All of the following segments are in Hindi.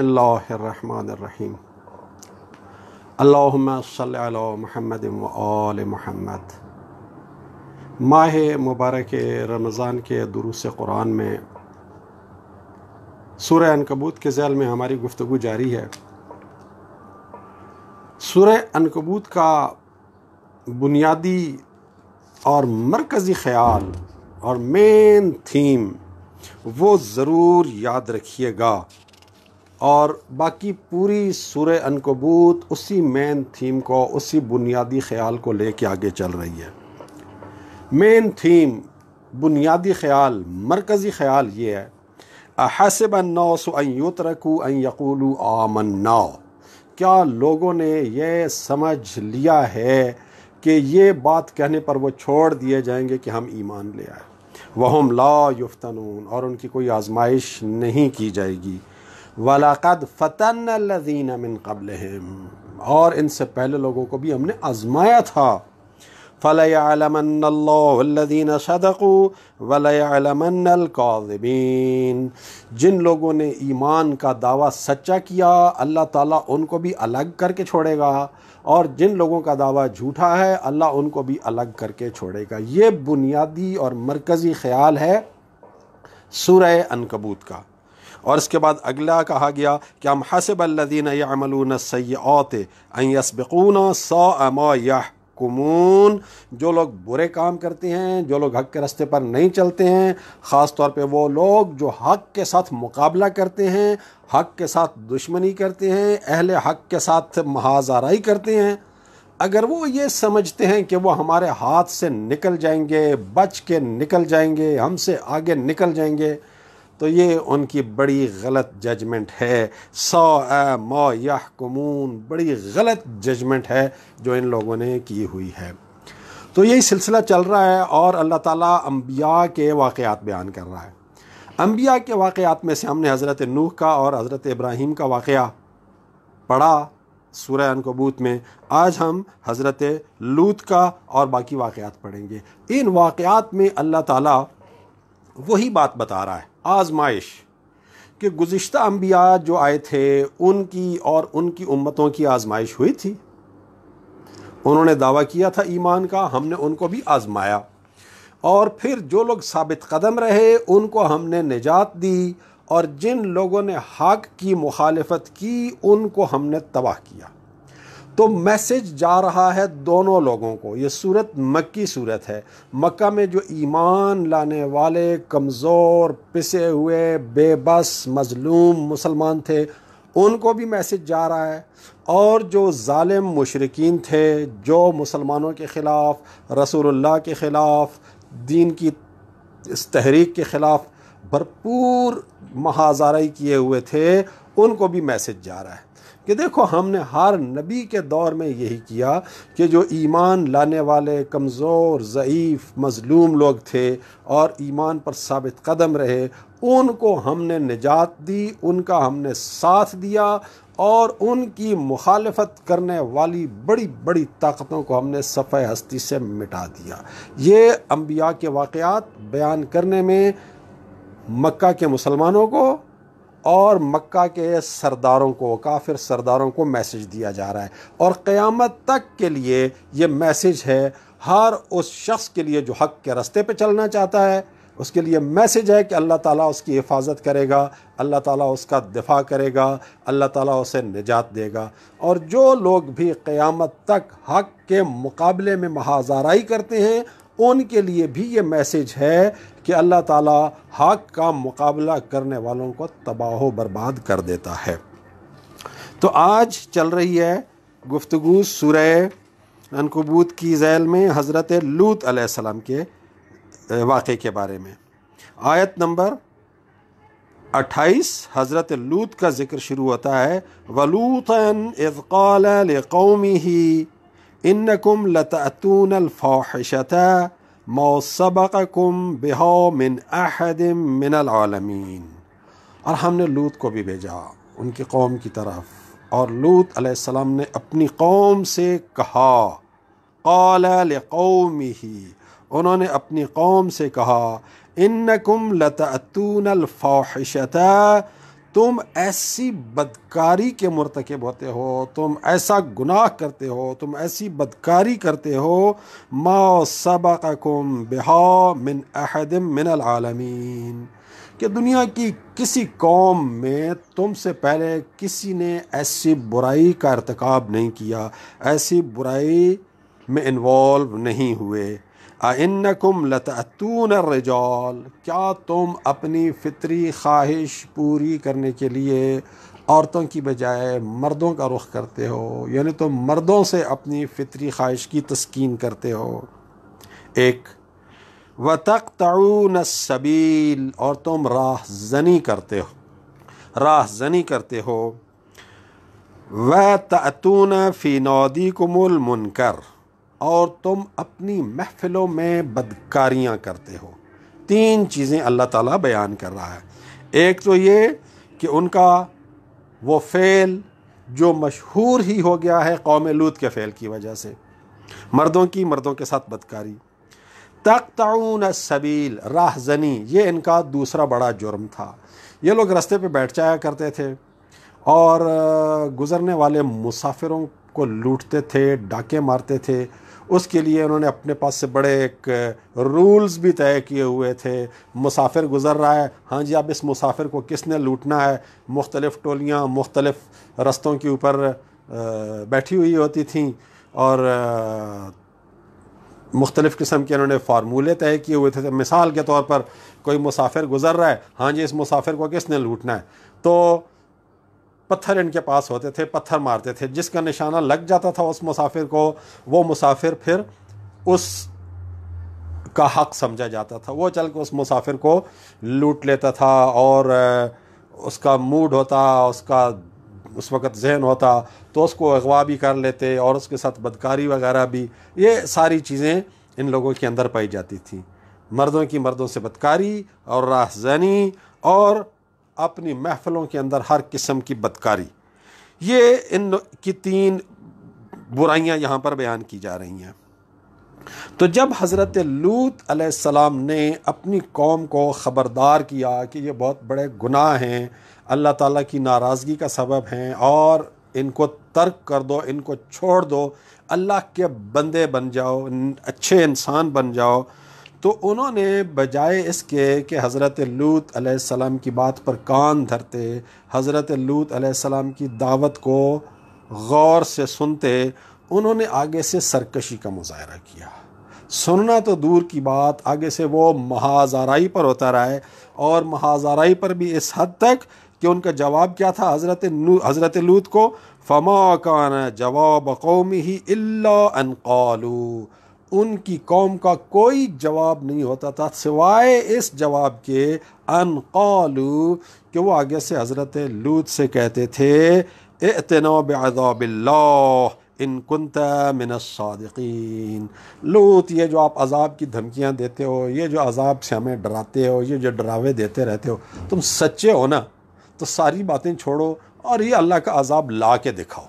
बसमीम अल्लाम महमद आल महमद माह मुबारक रमज़ान के दुरुस कुरान में सूर अनकबूत के जैल में हमारी गुफ्तु जारी है सूर अनकबूत का बुनियादी और मरकज़ी ख्याल और मेन थीम वो ज़रूर याद रखिएगा और बाकी पूरी सूर अनकबूत उसी मेन थीम को उसी बुनियादी ख्याल को लेके आगे चल रही है मेन थीम बुनियादी ख्याल मरकज़ी ख्याल ये है हसब नौ सुत रखू अकूलू आमन नौ क्या लोगों ने यह समझ लिया है कि ये बात कहने पर वो छोड़ दिए जाएंगे कि हम ईमान ले आए वहम ला युफ्तनून और उनकी कोई आजमाइश नहीं की जाएगी वलाक़द फ़तन लजीन मिन कबल और इनसे पहले लोगों को भी हमने आजमाया था फ़लमदीन सदकु वलमकाबिन जिन लोगों ने ईमान का दावा सच्चा किया अल्लाह ताला उनको भी अलग करके छोड़ेगा और जिन लोगों का दावा झूठा है अल्लाह उनको भी अलग करके छोड़ेगा ये बुनियादी और मरकज़ी ख्याल है सुरह अनकबूत का और इसके बाद अगला कहा गया कि हम हसब अल्लिन अमलून सयात यसबकून सौ अमाह कुमून जो लोग बुरे काम करते हैं जो लोग हक के रास्ते पर नहीं चलते हैं ख़ास तौर पे वो लोग जो हक के साथ मुकाबला करते हैं हक के साथ दुश्मनी करते हैं अहल हक के साथ महाजाराई करते हैं अगर वो ये समझते हैं कि वो हमारे हाथ से निकल जाएंगे बच के निकल जाएंगे हमसे आगे निकल जाएंगे तो ये उनकी बड़ी गलत जजमेंट है सौ मो यह कमून बड़ी गलत जजमेंट है जो इन लोगों ने की हुई है तो यही सिलसिला चल रहा है और अल्लाह ताला अम्बिया के वाक़ात बयान कर रहा है अम्बिया के वाक़ात में से हमने हज़रत नूह का और हज़रत इब्राहिम का वाक़ पढ़ा सूर्य अनकबूत में आज हम हज़रत लूत का और बाकी वाक़ात पढ़ेंगे इन वाक़ात में अल्लाह ताला वही बात बता रहा है आजमाइश कि गुज्त अम्बिया जो आए थे उनकी और उनकी उम्मतों की आजमाइश हुई थी उन्होंने दावा किया था ईमान का हमने उनको भी आजमाया और फिर जो लोग साबित कदम रहे उनको हमने निजात दी और जिन लोगों ने हक की मुखालफत की उनको हमने तबाह किया तो मैसेज जा रहा है दोनों लोगों को ये सूरत मक्की सूरत है मक्का में जो ईमान लाने वाले कमज़ोर पिसे हुए बेबस मजलूम मुसलमान थे उनको भी मैसेज जा रहा है और जो ालिम मशरकिन थे जो मुसलमानों के ख़िलाफ़ रसूलुल्लाह के ख़िलाफ़ दीन की इस तहरीक के ख़िलाफ़ भरपूर महाजारई किए हुए थे उनको भी मैसेज जा रहा है कि देखो हमने हर नबी के दौर में यही किया कि जो ईमान लाने वाले कमज़ोर ज़यीफ़ मज़लूम लोग थे और ईमान पर साबित कदम रहे उनको हमने निजात दी उनका हमने साथ दिया और उनकी मुखालफत करने वाली बड़ी बड़ी ताकतों को हमने सफ़े हस्ती से मिटा दिया ये अम्बिया के वाक़ बयान करने में मक्का के मुसलमानों को और मक्का के सरदारों को काफिर सरदारों को मैसेज दिया जा रहा है और क़यामत तक के लिए ये मैसेज है हर उस शख्स के लिए जो हक के रस्ते पे चलना चाहता है उसके लिए मैसेज है कि अल्लाह ताला उसकी हिफाजत करेगा अल्लाह ताला उसका दिफा करेगा अल्लाह ताला उसे निजात देगा और जो लोग भी क़यामत तक हक के मुकाबले में महाजाराई करते हैं उनके लिए भी ये मैसेज है कि अल्लाह ताला हक का मुकाबला करने वालों को तबाह बर्बाद कर देता है तो आज चल रही है गुफ्तु सुरह अनकबूत की जैल में हज़रत लूत आसमाम के वाक़े के बारे में आयत नंबर 28 हज़रत लूत का ज़िक्र शुरू होता है वलूत कौमी ही इन कम लतून अलफ़ाहशता मौसबकम बिहा मिन अहदम मिनआलमीन और हमने लूत को भी भेजा उनकी कौम की तरफ और लूत अलैहिस्सलाम ने अपनी कौम से कहा कौल कौमी ही उन्होंने अपनी कौम से कहा इन कम लतून अलफ़ाहशता तुम ऐसी बदकारी के मरतकब होते हो तुम ऐसा गुनाह करते हो तुम ऐसी बदकारी करते हो माओ सबकुम बिहा मिन अहदम मिन आलमीन कि दुनिया की किसी कौम में तुमसे पहले किसी ने ऐसी बुराई का अरतकब नहीं किया ऐसी बुराई में इन्वॉल्व नहीं हुए अन्नकुम लतून रजाल क्या तुम अपनी फितरी ख्वाहिश पूरी करने के लिए औरतों की बजाय मर्दों का रुख करते हो यानी तुम मर्दों से अपनी फितरी ख्वाहिश की तस्कीन करते हो एक व तक तड़ून सबील और तुम राह जनी करते हो राह जनी करते हो व तून फिनौदी नौदी कुमुल मुनकर और तुम अपनी महफिलों में बदकारियाँ करते हो तीन चीज़ें अल्लाह ताला बयान कर रहा है एक तो ये कि उनका वो फ़ेल जो मशहूर ही हो गया है कौम लूत के फ़ेल की वजह से मर्दों की मर्दों के साथ बदकारी तख्ताउन सबील राहजनी ये इनका दूसरा बड़ा जुर्म था ये लोग रास्ते पे बैठ जाया करते थे और गुज़रने वाले मुसाफिरों को लूटते थे डाके मारते थे उसके लिए उन्होंने अपने पास से बड़े एक रूल्स भी तय किए हुए थे मुसाफिर गुज़र रहा है हाँ जी अब इस मुसाफिर को किसने लूटना है मुख्तलिफ़ टोलियाँ मुख्तलिफ़ रस्तों के ऊपर बैठी हुई होती थी और मुख्तलिफ़ किस्म के उन्होंने फार्मूले तय किए हुए थे मिसाल के तौर पर कोई मुसाफिर गुज़र रहा है हाँ जी इस मुसाफिर को किसने लूटना है तो पत्थर इनके पास होते थे पत्थर मारते थे जिसका निशाना लग जाता था उस मुसाफिर को वो मुसाफिर फिर उस का हक समझा जाता था वो चल के उस मुसाफिर को लूट लेता था और उसका मूड होता उसका उस वक़्त जहन होता तो उसको अगवा भी कर लेते और उसके साथ बदकारी वगैरह भी ये सारी चीज़ें इन लोगों के अंदर पाई जाती थी मर्दों की मर्दों से बदकारी और राहजनी और अपनी महफलों के अंदर हर किस्म की बदकारी ये इन की तीन बुराइयां यहाँ पर बयान की जा रही हैं तो जब हज़रत लूत सलाम ने अपनी कौम को ख़बरदार किया कि ये बहुत बड़े गुनाह हैं अल्लाह ताला की नाराज़गी का सबब हैं और इनको तर्क कर दो इनको छोड़ दो अल्लाह के बंदे बन जाओ अच्छे इंसान बन जाओ तो उन्होंने बजाय इसके कि हज़रत लूत अलैहिस्सलाम की बात पर कान धरते हज़रत लूत अलैहिस्सलाम की दावत को गौर से सुनते उन्होंने आगे से सरकशी का मुजाहरा किया सुनना तो दूर की बात आगे से वो महाजाराई पर होता रहा है और महाजाराई पर भी इस हद तक कि उनका जवाब क्या था हज़रत हज़रत लूत को फमा कान जवाब कौमी ही अन उनकी कौम का कोई जवाब नहीं होता था सिवाय इस जवाब के अन कौलू कि वो आगे से हज़रत लूत से कहते थे एतनोब अजाबिल्ला इन कुंत मिनसादीन लूत ये जो आप अजाब की धमकियाँ देते हो ये जो अजाब से हमें डराते हो ये जो डरावे देते रहते हो तुम सच्चे हो ना तो सारी बातें छोड़ो और ये अल्लाह का अजाब ला के दिखाओ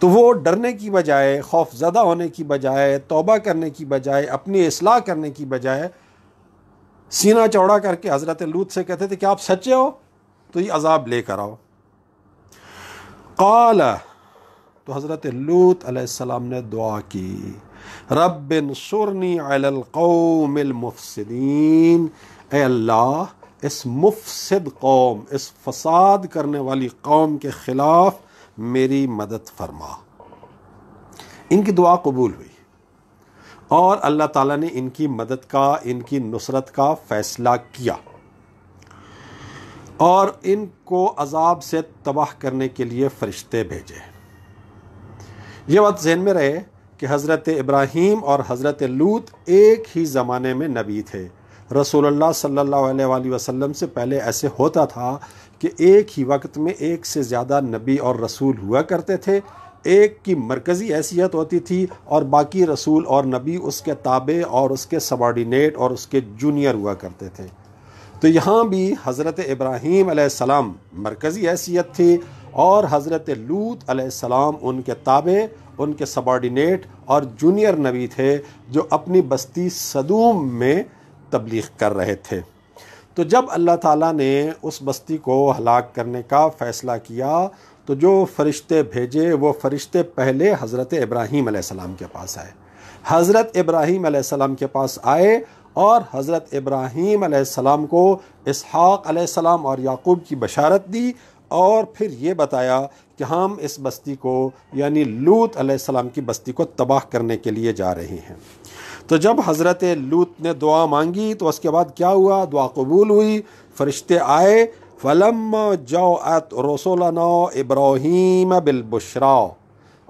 तो वो डरने की बजाय खौफ ज़दा होने की बजाय तोबा करने की बजाय अपनी असलाह करने की बजाय सीना चौड़ा करके हज़रत लूत से कहते थे कि आप सच्चे हो तो ये अजाब लेकर आओ कल तो हज़रत लूत आसमाम ने दुआ की रबिन सुरनी ए अल्लाह इस मुफसद कौम इस फसाद करने वाली कौम के ख़िलाफ़ मेरी मदद फरमा इनकी दुआ कबूल हुई और अल्लाह ताला ने इनकी मदद का इनकी नुसरत का फ़ैसला किया और इनको अजाब से तबाह करने के लिए फ़रिश्ते भेजे ये बात जहन में रहे कि हज़रत इब्राहिम और हज़रत लूत एक ही ज़माने में नबी थे रसूलुल्लाह सल्लल्लाहु अलैहि वसल्लम से पहले ऐसे होता था कि एक ही वक्त में एक से ज़्यादा नबी और रसूल हुआ करते थे एक की मरकज़ी हैसियत होती थी और बाकी रसूल और नबी उसके ताबे और उसके सबॉर्डिनेट और उसके जूनियर हुआ करते थे तो यहाँ भी हज़रत इब्राहीम सलाम मरकज़ी हैसियत थी और हज़रत लूत सलाम उनके ताबे उनके सबॉर्डिनेट और जूनियर नबी थे जो अपनी बस्ती सदूम में तबलीग कर रहे थे तो जब अल्लाह ताला ने उस बस्ती को हलाक करने का फ़ैसला किया तो जो फरिश्ते भेजे वो फरिश्ते पहले हज़रत इब्राहीम आसमाम के पास आए हज़रत इब्राहीम आसमाम के पास आए और हज़रत इब्राहीम आसमाम को इसहाक़ और याकूब की बशारत दी और फिर ये बताया कि हम इस बस्ती को यानी लूत आसमाम की बस्ती को तबाह करने के लिए जा रहे हैं तो जब हज़रत लूत ने दुआ मांगी तो उसके बाद क्या हुआ दुआ कबूल हुई फरिश्ते आए फलम जाओ अत रसोलाना इब्राहिम बिलबुशरा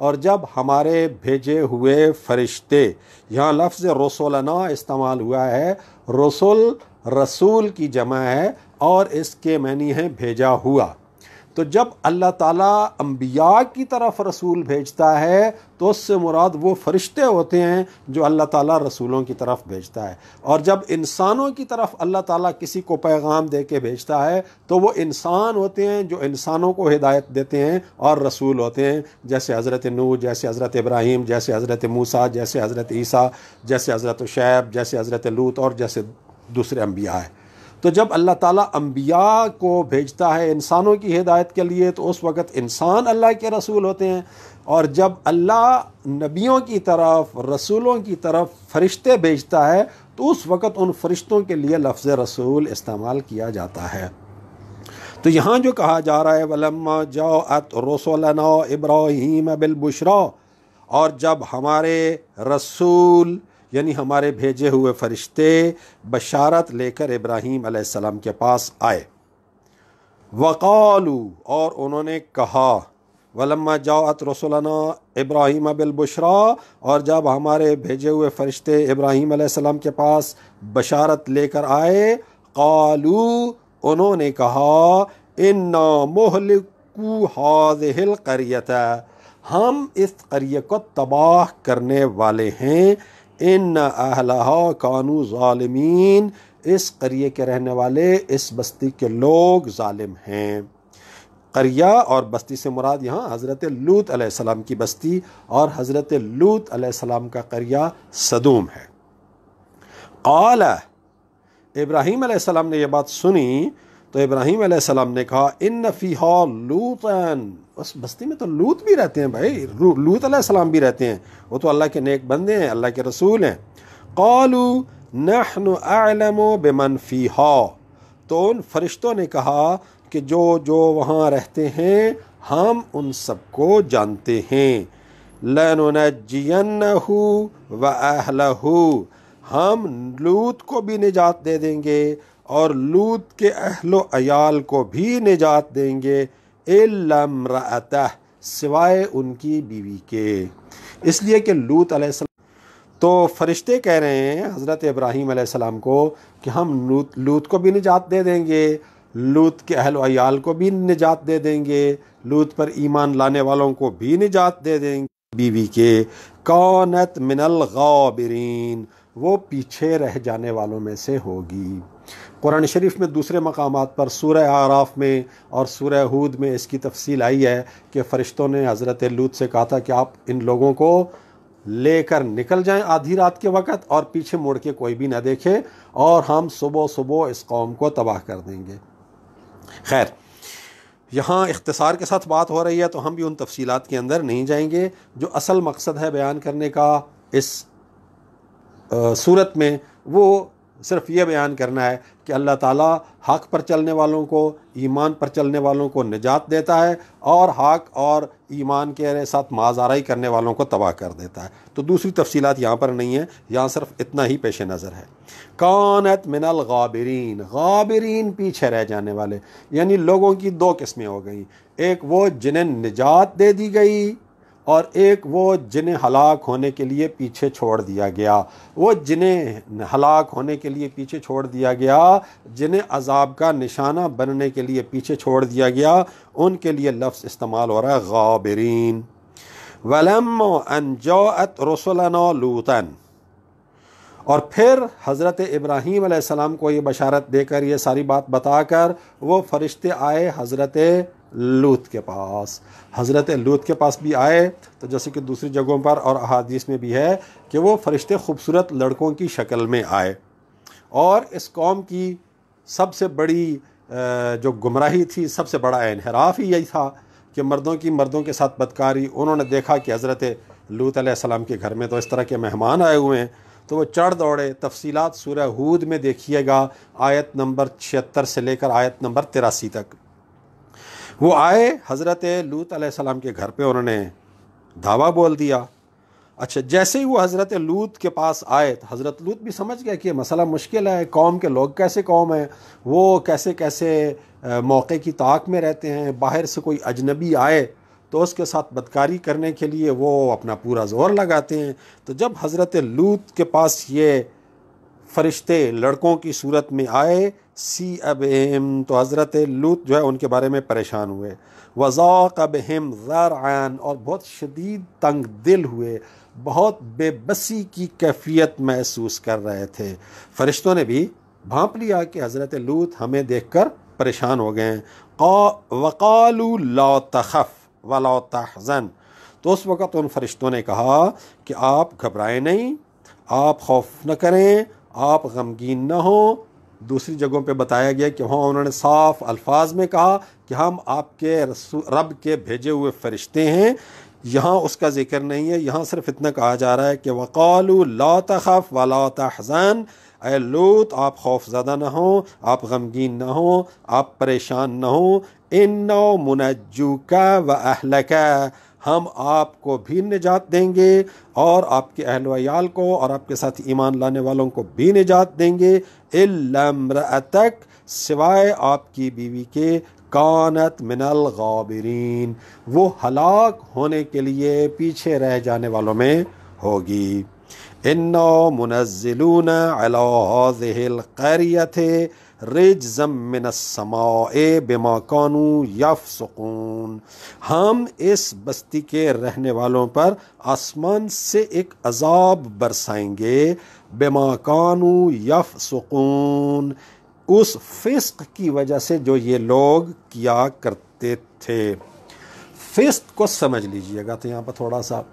और जब हमारे भेजे हुए फरिश्ते यहाँ लफ्ज़ रसोलाना इस्तेमाल हुआ है रसुल रसूल की जमा है और इसके मैनी है भेजा हुआ तो जब अल्लाह ताला अम्बिया की तरफ रसूल भेजता है तो उससे मुराद वो फरिश्ते होते हैं जो अल्लाह ताला रसूलों की तरफ भेजता है और जब इंसानों की तरफ अल्लाह ताला किसी को पैगाम दे के भेजता है तो वो इंसान होते हैं जो इंसानों को हिदायत देते हैं और रसूल होते हैं जैसे हज़रत नू जैसे हज़रत इब्राहिम जैसे हज़रत मूसा जैसे हज़रत ईसा जैसे हज़रत शैब जैसे हज़रत लूत और जैसे दूसरे अम्बिया हैं तो जब अल्लाह ताला अम्बिया को भेजता है इंसानों की हिदायत के लिए तो उस वक़्त इंसान अल्लाह के रसूल होते हैं और जब अल्लाह नबियों की तरफ रसूलों की तरफ फरिश्ते भेजता है तो उस वक़्त उन फरिश्तों के लिए लफ्ज़ रसूल इस्तेमाल किया जाता है तो यहाँ जो कहा जा रहा है वलम्मा जाओ अत रसोलना इब्राहिम बिलबुशरा और जब हमारे रसूल यानी हमारे भेजे हुए फरिश्ते बशारत लेकर इब्राहीम सलाम के पास आए वक़ालू और उन्होंने कहा वलम्मा जात रसोलाना इब्राहिम बिलबुशरा और जब हमारे भेजे हुए फ़रिश्ते इब्राहिम सलाम के पास बशारत लेकर आए कालू उन्होंने कहा इन्ना मोहलिकू हाजहिल करियत हम इस करिए को तबाह करने वाले हैं इन अहलहा कानू ालमीन इस करिए के रहने वाले इस बस्ती के लोग ालिम हैं करिया और बस्ती से मुराद यहाँ हज़रत लूत सलाम की बस्ती और हज़रत लूत सलाम का करिया सदूम है आला इब्राहीम सलाम ने यह बात सुनी तो इब्राहिम आसमाम ने कहा इन नफ़ीहा लूत उस बस्ती में तो लूत भी रहते हैं भाई लूत आसमाम भी रहते हैं वो तो अल्लाह के नेक बंदे हैं अल्लाह के रसूल हैं कौलू नहन आलम बेमन फ़ीहा तो उन फरिश्तों ने कहा कि जो जो वहाँ रहते हैं हम उन सबको जानते हैं लनुनजियन व अहलहू हम लूत को भी निजात दे देंगे और लूत के अहलो अयाल को भी निजात देंगे एलमरतः सिवाय उनकी बीवी के इसलिए कि लूत अलैहिस्सलाम तो फरिश्ते कह रहे हैं हज़रत इब्राहीम अलैहिस्सलाम को कि हम लूत लूत को भी निजात दे देंगे लूत के अहल अयाल को भी निजात दे देंगे लूत पर ईमान लाने वालों को भी निजात दे देंगे बीवी के कौनत मिनल गाबरीन वो पीछे रह जाने वालों में से होगी कुरान शरीफ में दूसरे मकाम पर सूरह आराफ में और सूरह हूद में इसकी तफसील आई है कि फ़रिश्तों ने हज़रत लूत से कहा था कि आप इन लोगों को लेकर निकल जाएं आधी रात के वक़्त और पीछे मुड़ के कोई भी ना देखे और हम सुबह सुबह इस कौम को तबाह कर देंगे खैर यहाँ इख्तसार के साथ बात हो रही है तो हम भी उन तफसीत के अंदर नहीं जाएंगे जो असल मकसद है बयान करने का इस आ, सूरत में वो सिर्फ ये बयान करना है कि अल्लाह ताला हक पर चलने वालों को ईमान पर चलने वालों को निजात देता है और हक और ईमान के साथ माजाराई करने वालों को तबाह कर देता है तो दूसरी तफसीत यहाँ पर नहीं है यहाँ सिर्फ इतना ही पेश नज़र है कानत मिनल गाबरीन गाबरीन पीछे रह जाने वाले यानी लोगों की दो किस्में हो गई एक वो जिन्हें निजात दे दी गई और एक वो जिन्हें हलाक होने के लिए पीछे छोड़ दिया गया वो जिन्हें हलाक होने के लिए पीछे छोड़ दिया गया जिन्हें अजाब का निशाना बनने के लिए पीछे छोड़ दिया गया उनके लिए लफ्ज़ इस्तेमाल हो रहा है गाबरीन वलम अनजोत रसुलन लूतन और फिर हज़रत इब्राहीम सलाम को ये बशारत देकर ये सारी बात बताकर वो फरिश्ते आए हज़रत लूत के पास हज़रत लूत के पास भी आए तो जैसे कि दूसरी जगहों पर और अहादीस में भी है कि वो फ़रिश्ते खूबसूरत लड़कों की शक्ल में आए और इस कौम की सबसे बड़ी जो गुमराही थी सबसे बड़ा इनहराफ ही यही था कि मर्दों की मर्दों के साथ बदकारी उन्होंने देखा कि हज़रत लूत आसमाम के घर में तो इस तरह के मेहमान आए हुए हैं तो वो चढ़ दौड़े तफसीलात सूर्य हूद में देखिएगा आयत नंबर छिहत्तर से लेकर आयत नंबर तिरासी तक वो आए हज़रत लूत सलाम के घर पे उन्होंने धावा बोल दिया अच्छा जैसे ही वो हज़रत लूत के पास आए तो हज़रत लूत भी समझ गया कि मसला मुश्किल है कौम के लोग कैसे कौम हैं वो कैसे कैसे मौके की ताक में रहते हैं बाहर से कोई अजनबी आए तो उसके साथ बदकारी करने के लिए वो अपना पूरा ज़ोर लगाते हैं तो जब हज़रत लूत के पास ये फरिश्ते लड़कों की सूरत में आए सी अब एम तो हज़रत लूत जो है उनके बारे में परेशान हुए वज़ाक अब हम ज़ारान और बहुत शदीद तंग दिल हुए बहुत बेबसी की कैफियत महसूस कर रहे थे फरिश्तों ने भी भांप लिया कि हज़रत लूत हमें देख कर परेशान हो गए वक़ालू ला तखफ ला तहज़न तो उस वक़्त उन फरिश्तों ने कहा कि आप घबराएं नहीं आप खौफ न करें आप गमगीन ना हो दूसरी जगहों पे बताया गया कि वहाँ उन्होंने साफ अल्फाज में कहा कि हम आपके रब के भेजे हुए फरिश्ते हैं यहाँ उसका जिक्र नहीं है यहाँ सिर्फ इतना कहा जा रहा है कि वक़ाल ला व वाला तहज़न ए लूत आप खौफजदा ना हो आप गमगीन ना हो आप परेशान ना हो इन नौ मुनजू का व अहलका हम आपको भी निजात देंगे और आपके अहलवयाल को और आपके साथ ईमान लाने वालों को भी निजात देंगे तक सिवाय आपकी बीवी के कानत मिनल गाबरीन वो हलाक होने के लिए पीछे रह जाने वालों में होगी इन्नो मुनज़िलून अला ज़िल रेजम मिनसमाए बेमा कानू यफ सुकून हम इस बस्ती के रहने वालों पर आसमान से एक अजाब बरसाएंगे बेमा कानू यफ सुकून उस फिस्क की वजह से जो ये लोग किया करते थे फिस्क को समझ लीजिएगा तो यहाँ पर थोड़ा सा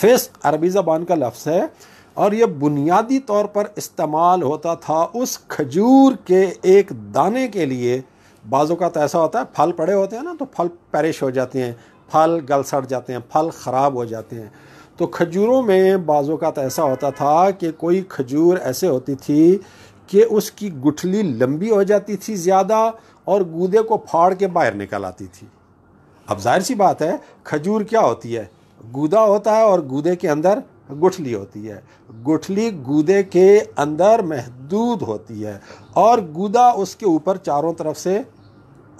फिस्क अरबी ज़बान का लफ्ज़ है और यह बुनियादी तौर पर इस्तेमाल होता था उस खजूर के एक दाने के लिए बाज़ों का तो ऐसा होता है फल पड़े होते हैं ना तो फल पैरिश हो जाते हैं फल गल सड़ जाते हैं फल ख़राब हो जाते हैं तो खजूरों में बाज़ों का तो ऐसा होता था कि कोई खजूर ऐसे होती थी कि उसकी गुठली लंबी हो जाती थी ज़्यादा और गूदे को फाड़ के बाहर निकल आती थी अब जाहिर सी बात है खजूर क्या होती है गूदा होता है और गूदे के अंदर गुठली होती है गुठली गूदे के अंदर महदूद होती है और गूदा उसके ऊपर चारों तरफ से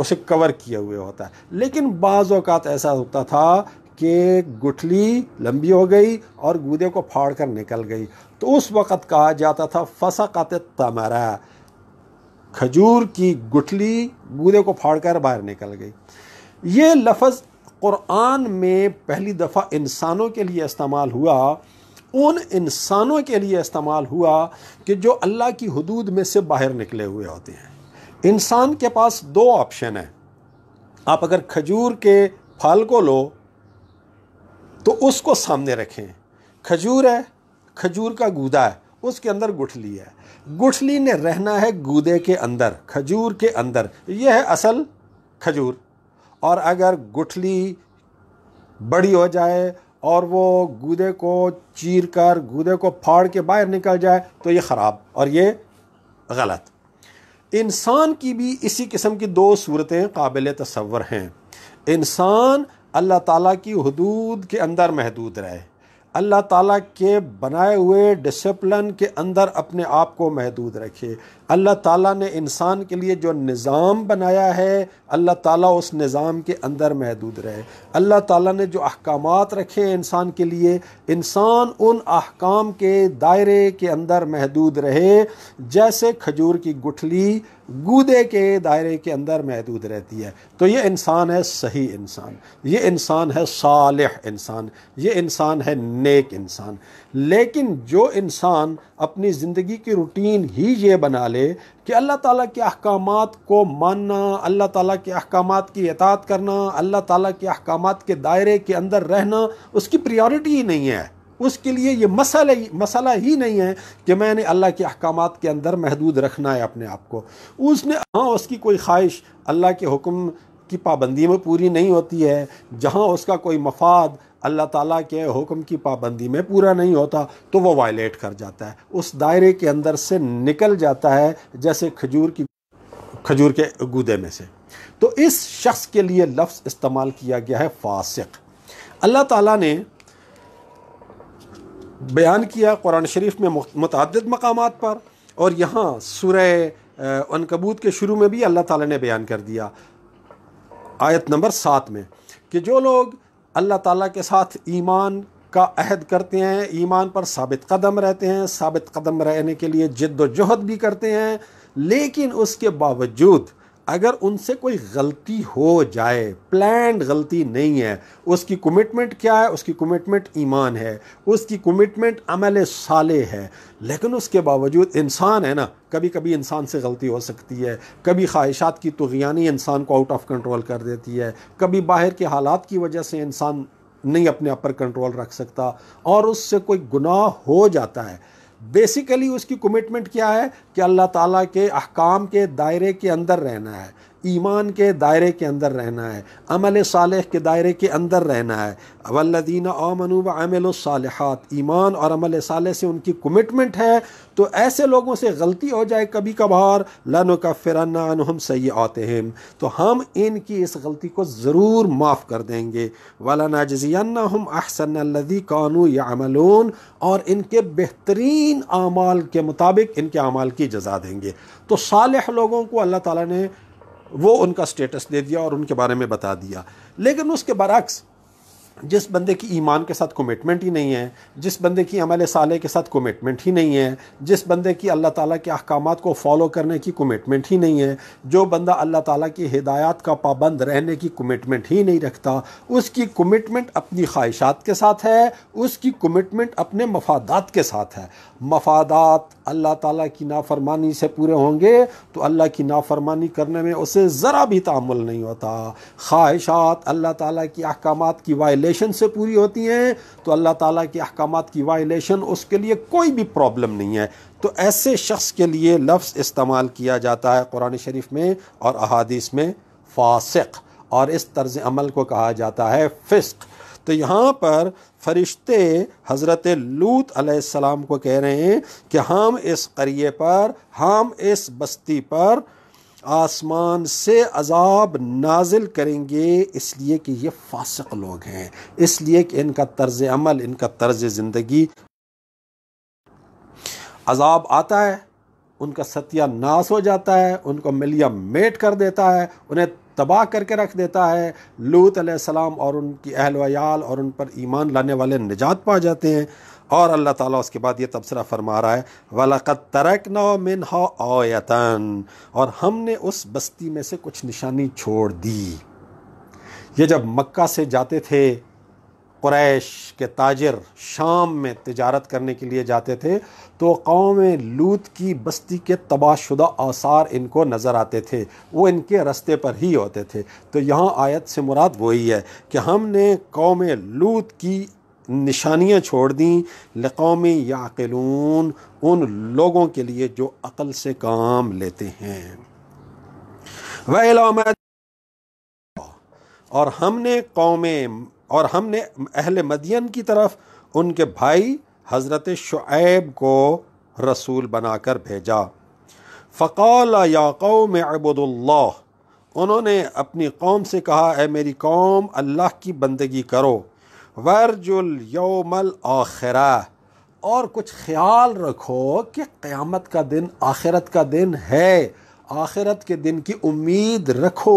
उसे कवर किए हुए होता है लेकिन बाज़ अवत ऐसा होता था कि गुठली लंबी हो गई और गूदे को फाड़ कर निकल गई तो उस वक़्त कहा जाता था कत तमरा खजूर की गुठली गूदे को फाड़ कर बाहर निकल गई ये लफ्ज़ क़ुरान में पहली दफ़ा इंसानों के लिए इस्तेमाल हुआ उन इंसानों के लिए इस्तेमाल हुआ कि जो अल्लाह की हदूद में से बाहर निकले हुए होते हैं इंसान के पास दो ऑप्शन हैं आप अगर खजूर के फल को लो तो उसको सामने रखें खजूर है खजूर का गूदा है उसके अंदर गुठली है गुठली ने रहना है गूदे के अंदर खजूर के अंदर यह है असल खजूर और अगर गुठली बड़ी हो जाए और वो गूदे को चीर कर गूदे को फाड़ के बाहर निकल जाए तो ये ख़राब और ये गलत इंसान की भी इसी किस्म की दो सूरतें काबिल तस्वर हैं इंसान अल्लाह ताला की हदूद के अंदर महदूद रहे अल्लाह ताला के बनाए हुए डिसिप्लिन के अंदर अपने आप को महदूद रखे अल्लाह ताला ने इंसान के लिए जो निज़ाम बनाया है अल्लाह ताला उस निज़ाम के अंदर महदूद रहे अल्लाह ताला ने जो अहकाम रखे हैं इंसान के लिए इंसान उन अहकाम के दायरे के अंदर महदूद रहे जैसे खजूर की गुठली गूदे के दायरे के अंदर महदूद रहती है तो ये इंसान है सही इंसान ये इंसान है सालह इंसान ये इंसान है नेक इंसान लेकिन जो इंसान अपनी ज़िंदगी की रूटीन ही ये बना ले कि अल्लाह ताला के अहकाम को मानना अल्लाह ताला के अहकाम की अतात करना अल्लाह ताला के अहकाम के दायरे के अंदर रहना उसकी प्रायोरिटी ही नहीं है उसके लिए ये मसला मसला ही नहीं है कि मैंने अल्लाह के अहकाम के अंदर महदूद रखना है अपने आप को उसने हाँ उसकी कोई ख्वाहिश अल्लाह के हुक्म की पाबंदी में पूरी नहीं होती है जहाँ उसका कोई मफाद अल्लाह ताला के हुक्म की पाबंदी में पूरा नहीं होता तो वो वायलेट कर जाता है उस दायरे के अंदर से निकल जाता है जैसे खजूर की खजूर के गुदे में से तो इस शख्स के लिए लफ्ज़ इस्तेमाल किया गया है फासिक अल्लाह ताला ने बयान किया कुरान शरीफ में मतद मकाम पर और यहाँ सुरह अनकबूत के शुरू में भी अल्लाह ताला ने बयान कर दिया आयत नंबर सात में कि जो लोग अल्लाह ताला के साथ ईमान का अहद करते हैं ईमान पर साबित कदम रहते हैं साबित कदम रहने के लिए जद्दोजहद भी करते हैं लेकिन उसके बावजूद अगर उनसे कोई गलती हो जाए प्लान गलती नहीं है उसकी कमिटमेंट क्या है उसकी कमिटमेंट ईमान है उसकी कमिटमेंट अमल साले है लेकिन उसके बावजूद इंसान है ना कभी कभी इंसान से गलती हो सकती है कभी ख्वाहिशात की तुगियानी इंसान को आउट ऑफ कंट्रोल कर देती है कभी बाहर के हालात की वजह से इंसान नहीं अपने आप पर कंट्रोल रख सकता और उससे कोई गुनाह हो जाता है बेसिकली उसकी कमिटमेंट क्या है कि अल्लाह ताला के अहकाम के दायरे के अंदर रहना है ईमान के दायरे के अंदर रहना है अमल साल के दायरे के अंदर रहना है अवल्लिन अमनूब अमल ईमान और अमल साले से उनकी कमिटमेंट है तो ऐसे लोगों से गलती हो जाए कभी कभार लन का फिरना हम सही आते हैं तो हम इनकी इस गलती को ज़रूर माफ़ कर देंगे वालाना जजियाना हम लदी कानू या अमलून और इनके बेहतरीन आमाल के मुताबिक इनके अमाल की जजा देंगे तो साल लोगों को अल्लाह ताला ने वो उनका स्टेटस दे दिया और उनके बारे में बता दिया लेकिन उसके बरक्स जिस बंदे की ईमान के साथ कमिटमेंट ही नहीं है जिस बंदे की अमल साले के साथ कमिटमेंट ही नहीं है जिस बंदे की अल्लाह ताला के अहकाम को फॉलो करने की कमिटमेंट ही नहीं है जो बंदा अल्लाह ताला की हिदायत का पाबंद रहने की कमिटमेंट ही नहीं रखता उसकी कमिटमेंट अपनी ख्वाहिशात के साथ है उसकी कमिटमेंट अपने मफादात के साथ है मफादात अल्लाह ताली की नाफरमानी से पूरे होंगे तो अल्लाह की नाफरमानी करने में उसे ज़रा भी तामुल नहीं होता ख्वाहिशात अल्लाह ताली के अहकाम की वायले वायलेशन से पूरी होती हैं तो अल्लाह ताला के अहकाम की वायलेशन उसके लिए कोई भी प्रॉब्लम नहीं है तो ऐसे शख्स के लिए लफ्ज़ इस्तेमाल किया जाता है कुरान शरीफ में और अहादीस में फासिक और इस तर्ज अमल को कहा जाता है फ़िस्क तो यहाँ पर फरिश्ते हज़रत लूत सलाम को कह रहे हैं कि हम इस करिए पर हम इस बस्ती पर आसमान से अजाब नाजिल करेंगे इसलिए कि ये फासक लोग हैं इसलिए कि इनका तर्ज अमल इनका तर्ज ज़िंदगी अजाब आता है उनका सत्या नाश हो जाता है उनको मिलिया मेट कर देता है उन्हें तबाह करके रख देता है लूत सलाम और उनकी अहल और उन पर ईमान लाने वाले निजात पा जाते हैं और अल्लाह ताला उसके बाद ये तबसरा फरमा रहा है वलक़त तरक नो मिन ओयतन और हमने उस बस्ती में से कुछ निशानी छोड़ दी ये जब मक्का से जाते थे क्रैश के ताजर शाम में तजारत करने के लिए जाते थे तो कौम लूत की बस्ती के तबाहशुदा आसार इनको नज़र आते थे वो इनके रस्ते पर ही होते थे तो यहाँ आयत से मुराद वही है कि हमने कौम लूत की निशानियाँ छोड़ दी लकौम याकलून उन लोगों के लिए जो अकल से काम लेते हैं वह और हमने कौम और हमने अहल मदियन की तरफ उनके भाई हज़रत शुएब को रसूल बनाकर भेजा फ़कौल या कौम अबुदुल्ला उन्होंने अपनी कौम से कहा है मेरी कौम अल्लाह की बंदगी करो वर्जुल यौमल आखिरा और कुछ ख्याल रखो कि क़यामत का दिन आखिरत का दिन है आखिरत के दिन की उम्मीद रखो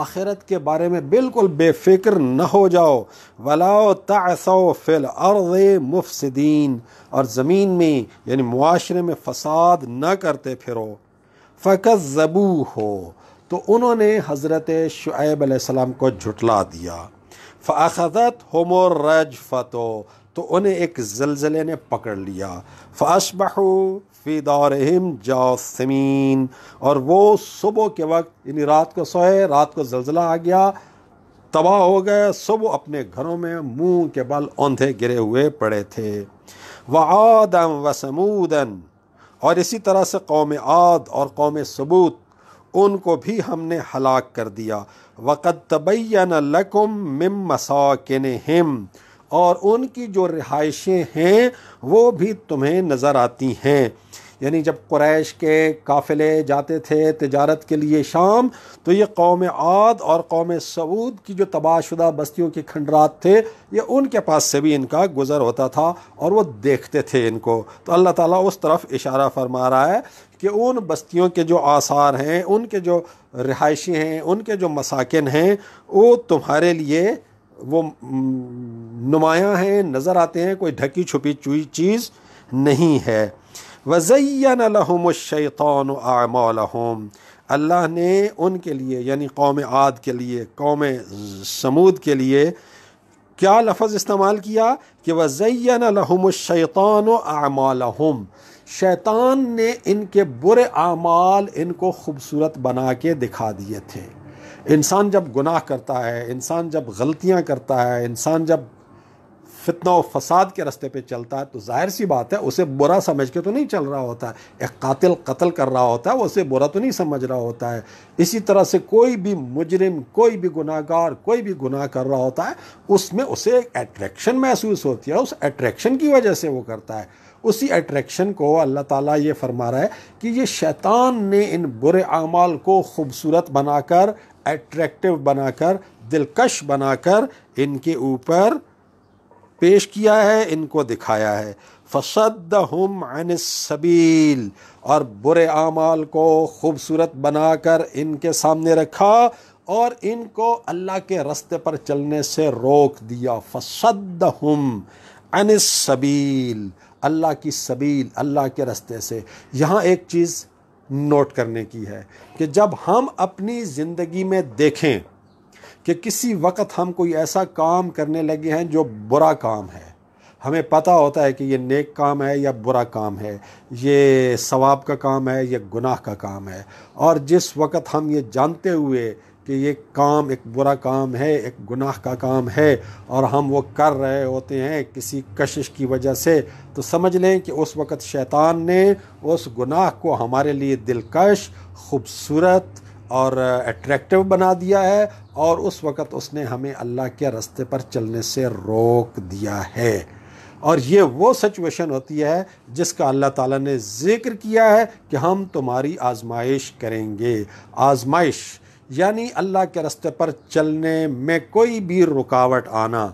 आखिरत के बारे में बिल्कुल बेफिक्र न हो जाओ वलाओ तसो फिल अर्ज मुफसदीन और ज़मीन में यानी मुआरे में फसाद न करते फिरो फ़कत ज़बू हो तो उन्होंने हज़रत शुएब को झुटला दिया फ़ाखदत हमर रज फ़तो तो उन्हें एक जलजले ने पकड़ लिया फ़ाशबहू फ़ी हिम जासमीन और वो सुबह के वक्त यानी रात को सोए रात को जलजला आ गया तबाह हो गए सुबह अपने घरों में मुंह के बल औंधे गिरे हुए पड़े थे व समूदन और इसी तरह से कौम आद और कौम सबूत उनको भी हमने हलाक कर दिया वक़द तबैन लकुम मिम मसाकिन हिम और उनकी जो रिहाइशें हैं वो भी तुम्हें नज़र आती हैं यानी जब क्रैश के काफ़िले जाते थे तजारत के लिए शाम तो ये कौम आद और कौम सऊद की जो तबाहशुदा बस्तियों के खंडरात थे ये उनके पास से भी इनका गुज़र होता था और वो देखते थे इनको तो अल्लाह ताला उस तरफ इशारा फरमा रहा है कि उन बस्तियों के जो आसार हैं उनके जो रिहायशी हैं उनके जो मसाकिन हैं वो तुम्हारे लिए वो नुमायाँ हैं नज़र आते हैं कोई ढकी छुपी चुई चीज़ नहीं है वज़ैन लहमशैतान आमालहम अल्लाह ने उनके लिए यानि कौम आद के लिए कौम समूद के लिए क्या लफज इस्तेमाल किया कि वज़ैन लहमशैतान आमालहम शैतान ने इनके बुरे आमाल इनको खूबसूरत बना के दिखा दिए थे इंसान जब गुनाह करता है इंसान जब गलतियाँ करता है इंसान जब फितना व फसाद के रास्ते पे चलता है तो जाहिर सी बात है उसे बुरा समझ के तो नहीं चल रहा होता है एक कातिल कत्ल कर रहा होता है वो उसे बुरा तो नहीं समझ रहा होता है इसी तरह से कोई भी मुजरिम कोई भी गुनाहगार कोई भी गुनाह कर रहा होता है उसमें उसे एक अट्रैक्शन महसूस होती है उस अट्रैक्शन की वजह से वो करता है उसी अट्रैक्शन को अल्लाह ताला ये फरमा रहा है कि ये शैतान ने इन बुरे अमाल को खूबसूरत बनाकर अट्रैक्टिव बनाकर दिलकश बनाकर इनके ऊपर पेश किया है इनको दिखाया है फसद हम सबील और बुरे आमाल को खूबसूरत बनाकर इनके सामने रखा और इनको अल्लाह के रास्ते पर चलने से रोक दिया फसद हम सबील अल्लाह की सबील अल्लाह के रास्ते से यहाँ एक चीज़ नोट करने की है कि जब हम अपनी ज़िंदगी में देखें कि किसी वक्त हम कोई ऐसा काम करने लगे हैं जो बुरा काम है हमें पता होता है कि ये नेक काम है या बुरा काम है ये सवाब का काम है या गुनाह का काम है और जिस वक्त हम ये जानते हुए कि ये काम एक बुरा काम है एक गुनाह का काम है और हम वो कर रहे होते हैं किसी कशिश की वजह से तो समझ लें कि उस वक़्त शैतान ने उस गुनाह को हमारे लिए दिलकश खूबसूरत और अट्रैक्टिव बना दिया है और उस वक़्त उसने हमें अल्लाह के रास्ते पर चलने से रोक दिया है और ये वो सिचुएशन होती है जिसका अल्लाह ताला ने ज़िक्र किया है कि हम तुम्हारी आजमाइश करेंगे आजमाइश यानी अल्लाह के रास्ते पर चलने में कोई भी रुकावट आना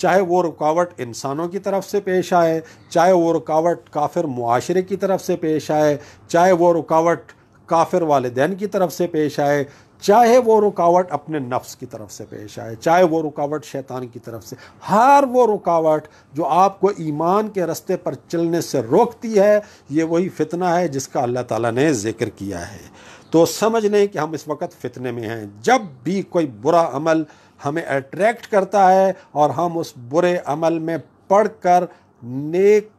चाहे वो रुकावट इंसानों की तरफ से पेश आए चाहे वो रुकावट काफिर मुआशरे की तरफ से पेश आए चाहे वो रुकावट काफिर वालदेन की तरफ से पेश आए चाहे वो रुकावट अपने नफ्स की तरफ से पेश आए चाहे वो रुकावट शैतान की तरफ से हर वो रुकावट जो आपको ईमान के रस्ते पर चलने से रोकती है ये वही फितना है जिसका अल्लाह ताला ने जिक्र किया है तो समझ लें कि हम इस वक्त फितने में हैं जब भी कोई बुरा अमल हमें अट्रैक्ट करता है और हम उस बुरे अमल में पढ़ कर नेक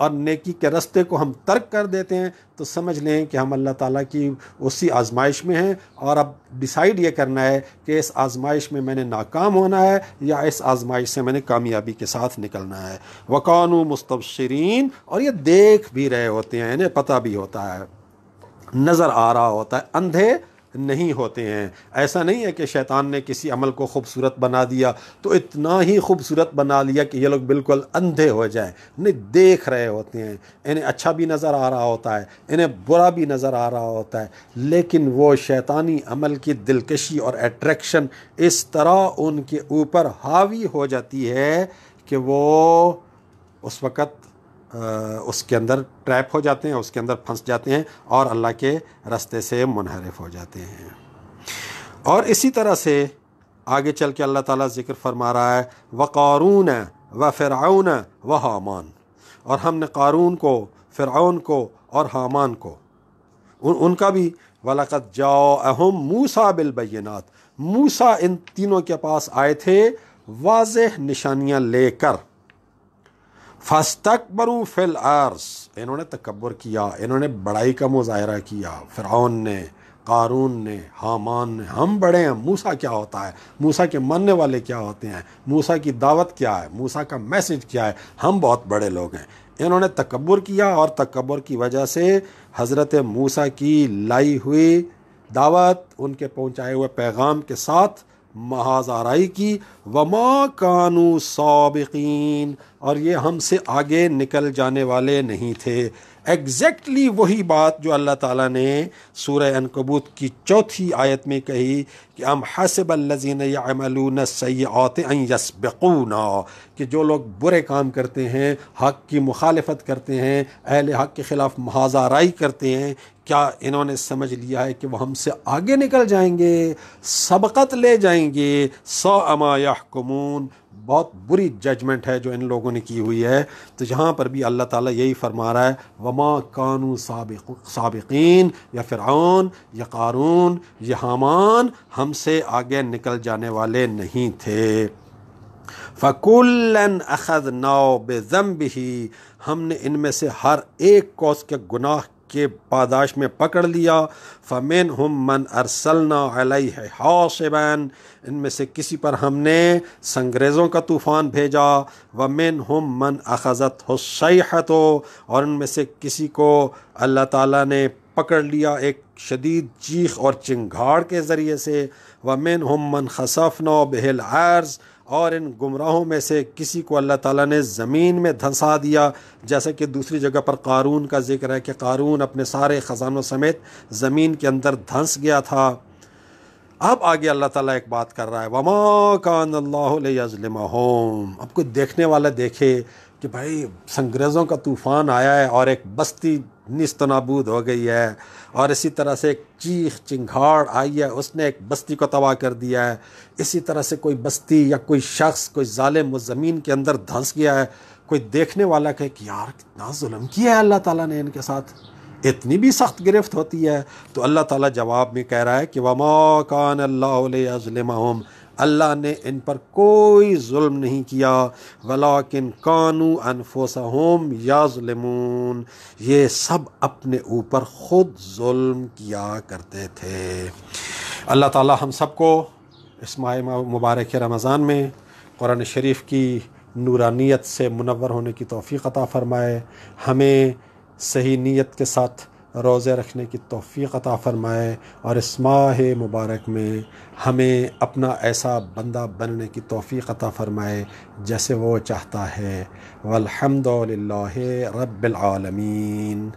और नेकी के रास्ते को हम तर्क कर देते हैं तो समझ लें कि हम अल्लाह ताला की उसी आजमाइश में हैं और अब डिसाइड ये करना है कि इस आजमाइश में मैंने नाकाम होना है या इस आजमाइश से मैंने कामयाबी के साथ निकलना है वकान मुस्तबशरीन और ये देख भी रहे होते हैं इन्हें पता भी होता है नज़र आ रहा होता है अंधे नहीं होते हैं ऐसा नहीं है कि शैतान ने किसी अमल को खूबसूरत बना दिया तो इतना ही खूबसूरत बना लिया कि ये लोग बिल्कुल अंधे हो जाएं नहीं देख रहे होते हैं इन्हें अच्छा भी नज़र आ रहा होता है इन्हें बुरा भी नज़र आ रहा होता है लेकिन वो शैतानी अमल की दिलकशी और एट्रैक्शन इस तरह उनके ऊपर हावी हो जाती है कि वो उस वक़्त उसके अंदर ट्रैप हो जाते हैं उसके अंदर फंस जाते हैं और अल्लाह के रास्ते से मुनहरफ हो जाते हैं और इसी तरह से आगे चल के अल्लाह ताला ज़िक्र फरमा रहा है व क़ारून व है व हामान और हमने क़ारून को फ़िरौन को और हामान को उन उनका भी वलकत जाओ अहम मूसा बिलबैनात मूसा इन तीनों के पास आए थे वाज निशानियाँ लेकर फस्तक बरू फिल आर्स इन्होंने तकबर किया इन्होंने बड़ाई का मुजाहरा किया फ़िरौन ने कारून ने हामान ने हम बड़े हैं मूसा क्या होता है मूसा के मानने वाले क्या होते हैं मूसा की दावत क्या है मूसा का मैसेज क्या है हम बहुत बड़े लोग हैं इन्होंने तकबर किया और तकबर की वजह से हज़रत मूसा की लाई हुई दावत उनके पहुँचाए हुए पैगाम के साथ महाजाराई की वमा कानू सबकिन और ये हमसे आगे निकल जाने वाले नहीं थे एग्जैक्टली वही बात जो अल्लाह ताला ने सूर अनकबूत की चौथी आयत में कही कि हम हसब लजीन यामलून सयात यसबकूना कि जो लोग बुरे काम करते हैं हक की मुखालफत करते हैं अहल हक के ख़िलाफ़ महाजाराई करते हैं क्या इन्होंने समझ लिया है कि वह हमसे आगे निकल जाएंगे सबकत ले जाएंगे सौ अमायाकमून बहुत बुरी जजमेंट है जो इन लोगों ने की हुई है तो यहाँ पर भी अल्लाह ताला यही फरमा रहा है वमा कानू सबकिन या आन या कारून या हमान हमसे आगे निकल जाने वाले नहीं थे फकुल अखद नाव ही हमने इनमें से हर एक को उसके गुनाह के पादाश में पकड़ लिया फ़मिन हम मन अरसलना हासिबैन इनमें से किसी पर हमने संग्रेज़ों का तूफ़ान भेजा व मिन हम मन अखज़त हुसैहतो और इनमें से किसी को अल्लाह ताला ने पकड़ लिया एक शदीद चीख और चिंगाड़ के ज़रिए से व मिन हम मन खसफ़ नो बहल आर्ज़ और इन गुमराहों में से किसी को अल्लाह ताला ने ज़मीन में धंसा दिया जैसे कि दूसरी जगह पर कारून का जिक्र है कि कारून अपने सारे ख़जानों समेत ज़मीन के अंदर धंस गया था अब आगे अल्लाह ताला एक बात कर रहा है वमा कान अल्लाह होम अब कोई देखने वाला देखे कि भाई संग्रेज़ों का तूफ़ान आया है और एक बस्ती नस्त नाबूद हो गई है और इसी तरह से एक चीख चिंघाड़ आई है उसने एक बस्ती को तबाह कर दिया है इसी तरह से कोई बस्ती या कोई शख्स कोई ालिम ज़मीन के अंदर धंस गया है कोई देखने वाला कहे कि यार कितना जुल्म किया है अल्लाह ताला ने इनके साथ इतनी भी सख्त गिरफ्त होती है तो अल्लाह ताला जवाब में कह रहा है कि वमा कान अल्लाह अल्लाह ने इन पर कोई जुल्म नहीं किया वलाकिन कानू अनफोसा होम याजलमून ये सब अपने ऊपर ख़ुद जुल्म किया करते थे अल्लाह ताला हम सबको इस माह मुबारक रमज़ान में कुरान शरीफ की नूरानियत से मुनवर होने की तोफ़ी अता फ़रमाए हमें सही नीयत के साथ रोज़े रखने की तोफ़ी अता फ़रमाए और इस माह मुबारक में हमें अपना ऐसा बंदा बनने की तोफ़ी अता फ़रमाए जैसे वो चाहता है वलहमद रबालमीन